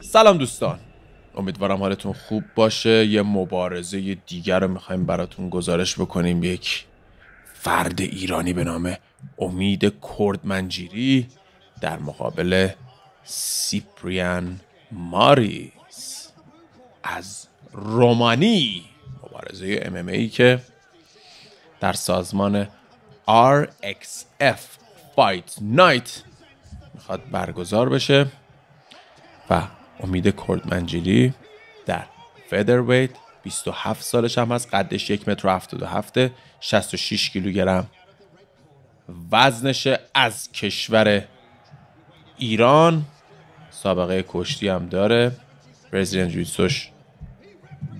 سلام دوستان امیدوارم حالتون خوب باشه یه مبارزه دیگر رو میخوایم براتون گزارش بکنیم یک فرد ایرانی به نام امید کردمنجیری در مقابل سیپریان ماریس از رومانی مبارزه ام ای که در سازمان RXF Fight Night میخواد برگزار بشه و امید کردمنجیلی در فدرویت 27 سالش هم از قدش 1 متر 77 66 کیلوگرم وزنش از کشور ایران سابقه کشتی هم داره برزیلیان جویسوش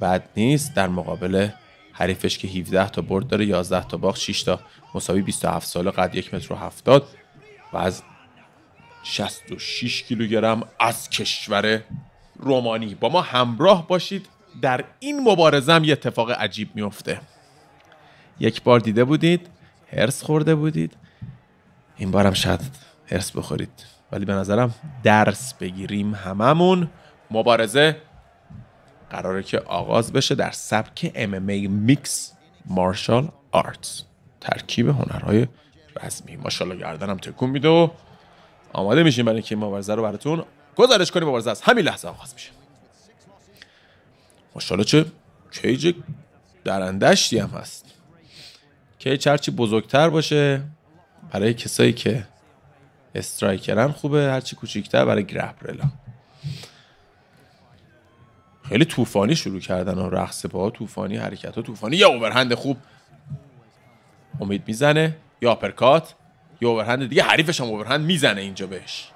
بد نیست در مقابل حریفش که 17 تا برد داره 11 تا باخت 6 تا مساوی 27 ساله قد 1 متر و 70 وزن 66 کیلوگرم از کشور رومانی با ما همراه باشید در این هم یه اتفاق عجیب میفته یک بار دیده بودید هرس خورده بودید این بارم شاید هرس بخورید ولی به نظرم درس بگیریم هممون مبارزه قراره که آغاز بشه در سبک MMA میکس مارشال آرتس ترکیب هنرهای رزمی ماشالله گردنم تکون میده و آماده میشیم برای اینکه مبارزه رو براتون گزارش کنیم مبارزه از همین لحظه آغاز میشه ماشاءالله چه کیج درندشتی هم هست کیج هرچی بزرگتر باشه برای کسایی که استرایکرن خوبه هرچی کوچیکتر برای گرپرلا خیلی طوفانی شروع کردن و رقص با طوفانی حرکت ها طوفانی یا اوورهند خوب امید میزنه یا پرکات یه اوورهند دیگه حریفش هم اوورهند میزنه اینجا بهش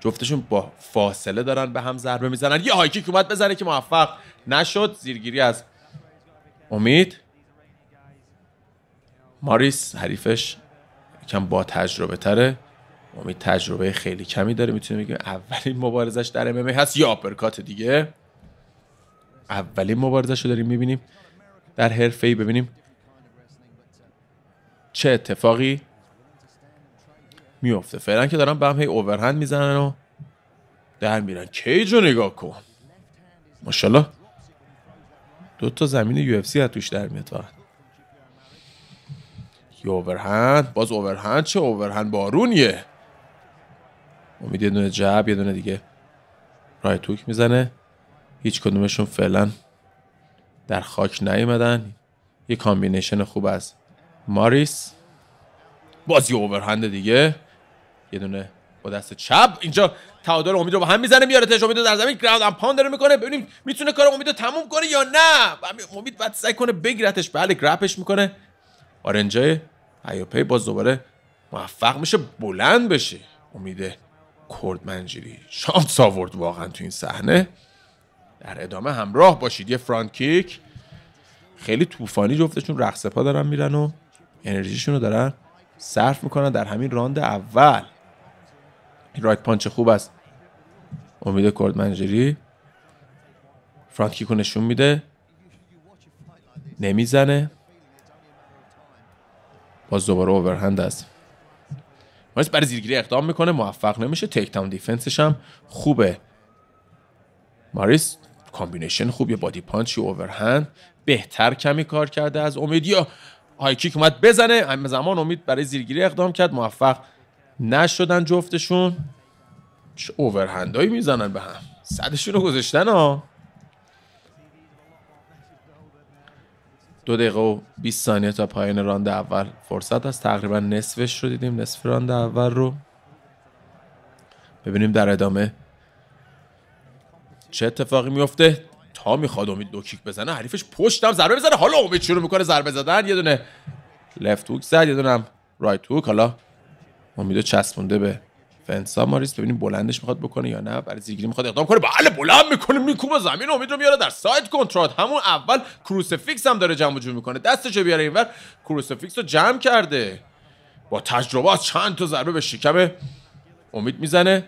جفتشون با فاصله دارن به هم ضربه میزنن یه هایکی که اومد بزنه که موفق نشد زیرگیری از امید ماریس حریفش یکم با تجربه تره امید تجربه خیلی کمی داره میتونه بگیم اولین مبارزش در ام هست یا آپرکات دیگه اولین مبارزش رو داریم میبینیم در حرفه ای ببینیم چه اتفاقی میفته فعلا که دارن به هم هی اوورهند میزنن و در میرن کیج رو نگاه کن ماشاءالله دو تا زمین یو اف سی توش در میاد فقط اوورهند باز اوورهند چه اوورهند بارونیه امید یه دونه جب یه دونه دیگه رای توک میزنه هیچ کدومشون فعلا در خاک نیومدن یه کامبینیشن خوب از ماریس باز یه اوورهند دیگه یه دونه با دست چپ اینجا تعادل امید رو با هم میزنه میاره امید رو در زمین گراوند ام داره میکنه ببینیم میتونه کار امید رو تموم کنه یا نه امید بعد سعی کنه بگیرتش بله گرپش میکنه آرنجای ایوپی باز دوباره موفق میشه بلند بشه امید کردمنجیری شانس ساورد واقعا تو این صحنه در ادامه همراه باشید یه فرانت کیک خیلی طوفانی جفتشون رقص پا دارن میرن و انرژیشون رو دارن صرف میکنن در همین راند اول رایت پانچ خوب است امید کرد منجری فرانت کیکو نشون میده نمیزنه باز دوباره اوورهند است مارس برای زیرگیری اقدام میکنه موفق نمیشه تیک تاون دیفنسش هم خوبه ماریس کامبینیشن خوب یه بادی پانچ یه اوورهند بهتر کمی کار کرده از امید یا آی کیک اومد بزنه همه زمان امید برای زیرگیری اقدام کرد موفق نشدن جفتشون چه اوورهندایی میزنن به هم صدشون رو گذاشتن ها دو دقیقه و 20 ثانیه تا پایان راند اول فرصت هست تقریبا نصفش رو دیدیم نصف راند اول رو ببینیم در ادامه چه اتفاقی میفته تا میخواد امید دو کیک بزنه حریفش پشتم ضربه بزنه حالا امید شروع میکنه ضربه زدن یه دونه لفت هوک زد یه دونه هم رایت هوک حالا امیدو چسبونده به فنسا ماریس ببینیم بلندش میخواد بکنه یا نه برای زیرگیری میخواد اقدام کنه بله بلند میکنه میکوبه زمین امید رو میاره در سایت کنترل همون اول کروسفیکس هم داره جمع جور میکنه دستشو بیاره اینور کروسفیکس رو جمع کرده با تجربه از چند تا ضربه به شکم امید میزنه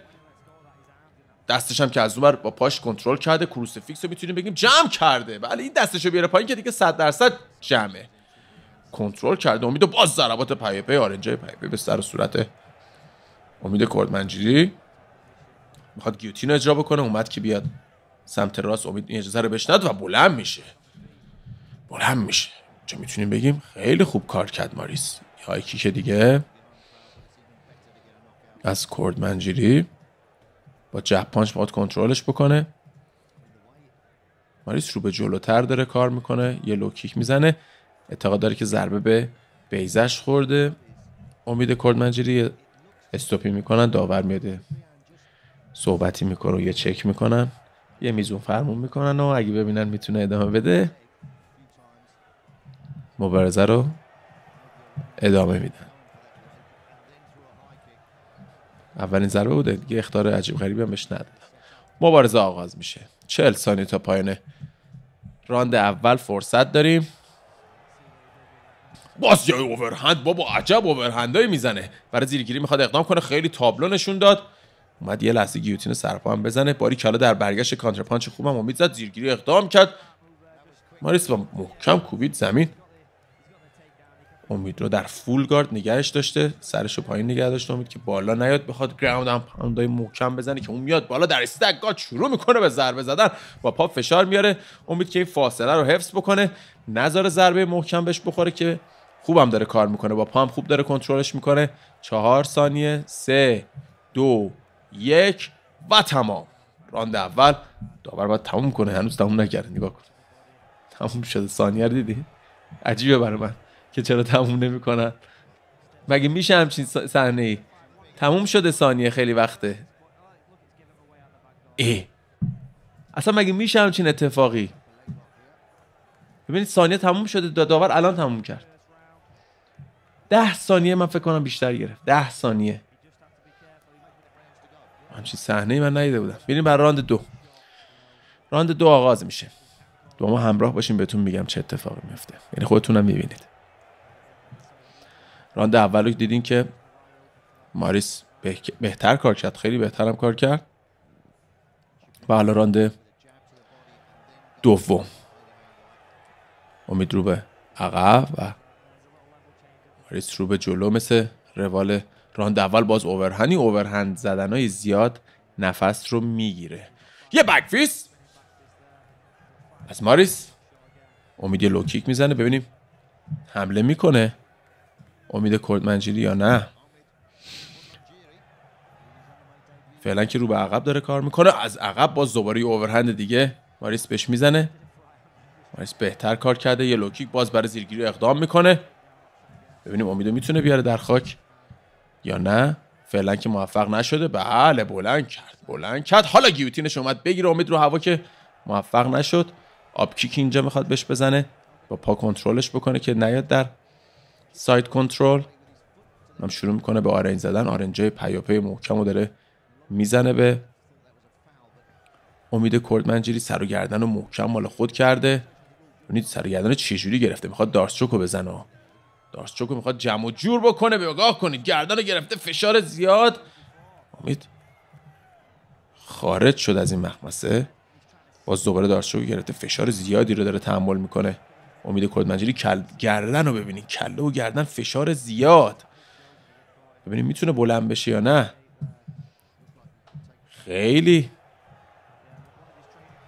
دستش هم که از اونور با پاش کنترل کرده کروسفیکس رو میتونیم بگیم جمع کرده بله این دستشو بیاره پایین که دیگه 100 درصد جمعه کنترل کرده امید باز ضربات پی آرنجای پی به سر صورت امید کردمنجیری میخواد گیوتین اجرا بکنه اومد که بیاد سمت راست امید این اجازه رو بشند و بلند میشه بلند میشه چه میتونیم بگیم خیلی خوب کار کرد ماریس یکی که دیگه از کردمنجیری با جپانش باید کنترلش بکنه ماریس رو به جلوتر داره کار میکنه یه لو میزنه اعتقاد داره که ضربه به بیزش خورده امید کردمنجری استوپی میکنن داور میده صحبتی میکنه و یه چک میکنن یه میزون فرمون میکنن و اگه ببینن میتونه ادامه بده مبارزه رو ادامه میدن اولین ضربه بوده دیگه اختار عجیب غریبی هم بهش مبارزه آغاز میشه چهل ثانیه تا پایان راند اول فرصت داریم باز جای اوورهند بابا عجب اوورهندایی میزنه برای زیرگیری میخواد اقدام کنه خیلی تابلو نشون داد اومد یه لحظه گیوتین سرپا هم بزنه باری کلا در برگشت کانتر پانچ خوبم امید زد زیرگیری اقدام کرد ماریس با محکم کوبید زمین امید رو در فول گارد نگهش داشته سرش رو پایین نگه داشته امید که بالا نیاد بخواد گراوند هم پاندای محکم بزنه که اون میاد بالا در استک شروع میکنه به ضربه زدن با پا فشار میاره امید که این فاصله رو حفظ بکنه نظر ضربه محکم بهش بخوره که خوبم داره کار میکنه با پام خوب داره کنترلش میکنه چهار ثانیه سه دو یک و تمام راند اول داور باید تموم کنه هنوز تموم نکرده نگاه کن تموم شده ثانیه دیدی عجیبه برای من که چرا تموم نمیکنن مگه میشه همچین صحنه ای تموم شده ثانیه خیلی وقته ای اصلا مگه میشه همچین اتفاقی ببینید ثانیه تموم شده داور الان تموم کرد ده ثانیه من فکر کنم بیشتر گرفت ده ثانیه همچین صحنه ای من ندیده بودم میریم بر راند دو راند دو آغاز میشه دو ما همراه باشیم بهتون میگم چه اتفاقی میفته یعنی خودتونم میبینید راند اول رو دیدین که ماریس بهتر کار کرد خیلی بهترم کار کرد و حالا راند دوم امید رو به عقب و رو به جلو مثل روال راند اول باز اوورهنی اوورهند های زیاد نفس رو میگیره یه بکفیس از ماریس امید یه لوکیک میزنه ببینیم حمله میکنه امید کردمنجیری یا نه فعلا که رو به عقب داره کار میکنه از عقب باز دوباره یه اوورهند دیگه ماریس بهش میزنه ماریس بهتر کار کرده یه لوکیک باز برای زیرگیری اقدام میکنه ببینیم امیدو میتونه بیاره در خاک یا نه فعلا که موفق نشده بله بلند کرد بلند کرد حالا گیوتینش اومد بگیره امید رو هوا که موفق نشد کیک اینجا میخواد بهش بزنه با پا کنترلش بکنه که نیاد در ساید کنترل هم شروع میکنه به آرنج زدن آرنجای پیاپی محکم داره میزنه به امید کوردمنجری سر و گردن و محکم مال خود کرده اونید سر و گردن چجوری گرفته میخواد دارسچوکو بزنه چوکو میخواد جمع و جور بکنه به کنید گردن گرفته فشار زیاد امید خارج شد از این مخمسه باز دوباره چوکو گرفته فشار زیادی رو داره تحمل میکنه امید کدمنجلی کل... گردن رو ببینید کله و گردن فشار زیاد ببینید میتونه بلند بشه یا نه خیلی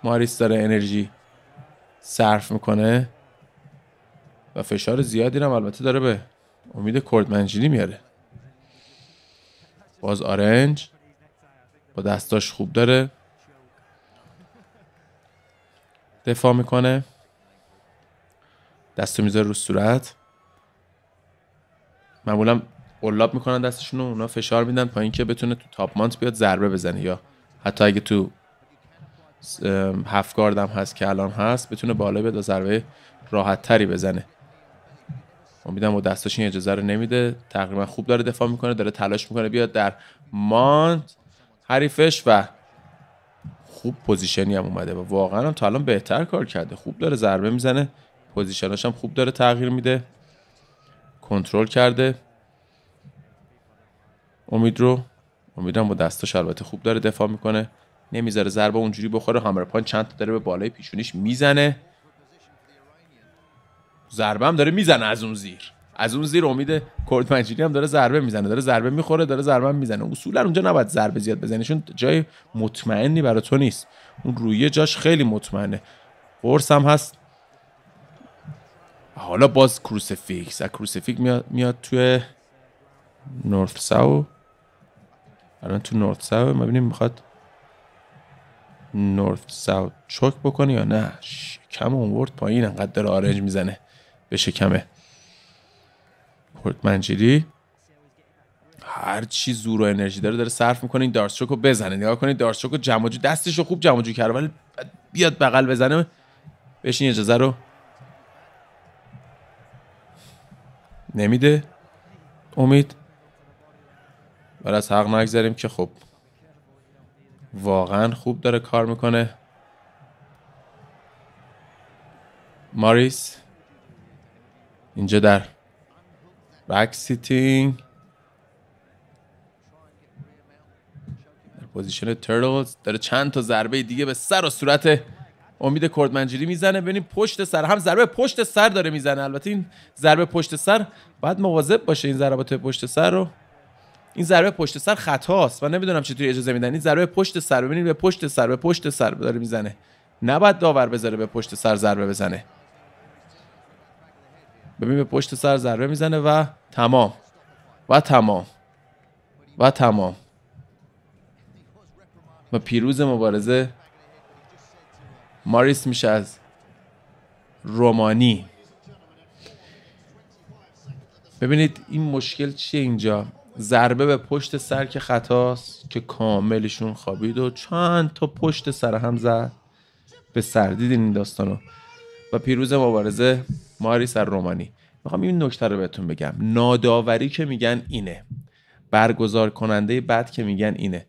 ماریس داره انرژی صرف میکنه و فشار زیادی هم البته داره به امید کردمنجینی میاره باز آرنج با دستاش خوب داره دفاع میکنه دستو میذاره رو صورت معمولا قلاب میکنن دستشون اونا فشار میدن پایین که بتونه تو تاپ مانت بیاد ضربه بزنه یا حتی اگه تو هفت گاردم هست که الان هست بتونه بالا بیاد و ضربه راحت تری بزنه امیدم و دستش این اجازه رو نمیده تقریبا خوب داره دفاع میکنه داره تلاش میکنه بیاد در مانت حریفش و خوب پوزیشنی هم اومده و واقعا هم تا الان بهتر کار کرده خوب داره ضربه میزنه پوزیشناش هم خوب داره تغییر میده کنترل کرده امید رو امیدم با دستاش البته خوب داره دفاع میکنه نمیذاره ضربه اونجوری بخوره هامر پان چند تا داره به بالای پیشونیش میزنه ضربه هم داره میزنه از اون زیر از اون زیر امید کرد مجیری هم داره ضربه میزنه داره ضربه میخوره داره ضربه میزنه اصولا اونجا نباید ضربه زیاد بزنیشون چون جای مطمئنی برای تو نیست اون رویه جاش خیلی مطمئنه قرص هم هست حالا باز کروسفیکس از کروسفیک میاد, میاد توی نورت ساو الان تو نورت ساو ما میخواد نورت ساو چوک بکنه یا نه کم ورد پایین انقدر داره آرنج میزنه به شکم منجیری هر چی زور و انرژی داره داره صرف میکنه این دارستروک رو بزنه نگاه کنید دارستروک رو دستش رو خوب جماجو کرده ولی بیاد بغل بزنه بهش این اجازه رو نمیده امید ولی از حق نگذاریم که خب واقعا خوب داره کار میکنه ماریس اینجا در بک سیتینگ پوزیشن ترلز داره چند تا ضربه دیگه به سر و صورت امید کردمنجری میزنه ببینیم پشت سر هم ضربه پشت سر داره میزنه البته این ضربه پشت سر باید مواظب باشه این ضربات پشت سر رو این ضربه پشت سر است. من نمیدونم چطوری اجازه میدن این ضربه پشت سر ببینید به پشت سر به پشت سر داره میزنه نباید داور بذاره به پشت سر ضربه بزنه ببین به پشت سر ضربه میزنه و تمام و تمام و تمام و پیروز مبارزه ماریس میشه از رومانی ببینید این مشکل چیه اینجا ضربه به پشت سر که خطاست که کاملشون خوابید و چند تا پشت سر هم زد به سر دیدین این داستانو و پیروز مبارزه ماریس در رومانی میخوام این نکته رو بهتون بگم ناداوری که میگن اینه برگزار کننده بعد که میگن اینه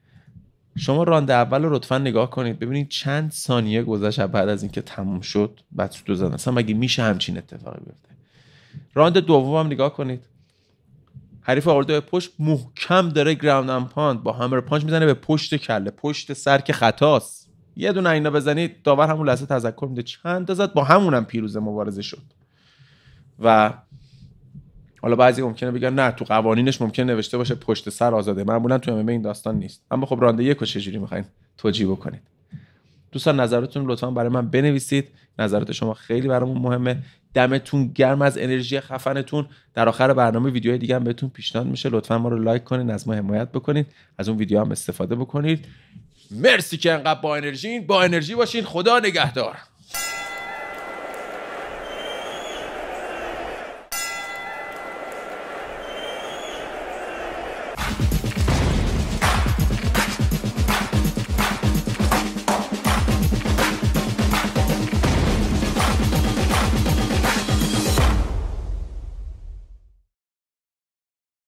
شما رانده اول رو لطفا نگاه کنید ببینید چند ثانیه گذشت بعد از اینکه تموم شد بعد سوتو زدن اصلا مگه میشه همچین اتفاقی بیفته راند دوم هم نگاه کنید حریف آورده به پشت محکم داره گراوند پاند با همر پانچ میزنه به پشت کله پشت سر که خطاست یه دونه اینا بزنید داور همون لحظه تذکر میده چند تا زد با همونم پیروز مبارزه شد و حالا بعضی ممکنه بگن نه تو قوانینش ممکنه نوشته باشه پشت سر آزاده معمولا تو ام این داستان نیست اما خب رانده یک و چجوری میخواین توجیه بکنید دوستان نظرتون لطفا برای من بنویسید نظرات شما خیلی برامون مهمه دمتون گرم از انرژی خفنتون در آخر برنامه ویدیوهای دیگه هم بهتون پیشنهاد میشه لطفا ما رو لایک کنین از ما حمایت بکنید از اون ویدیو هم استفاده بکنید مرسی که انقدر با انرژی با انرژی باشین خدا نگهدار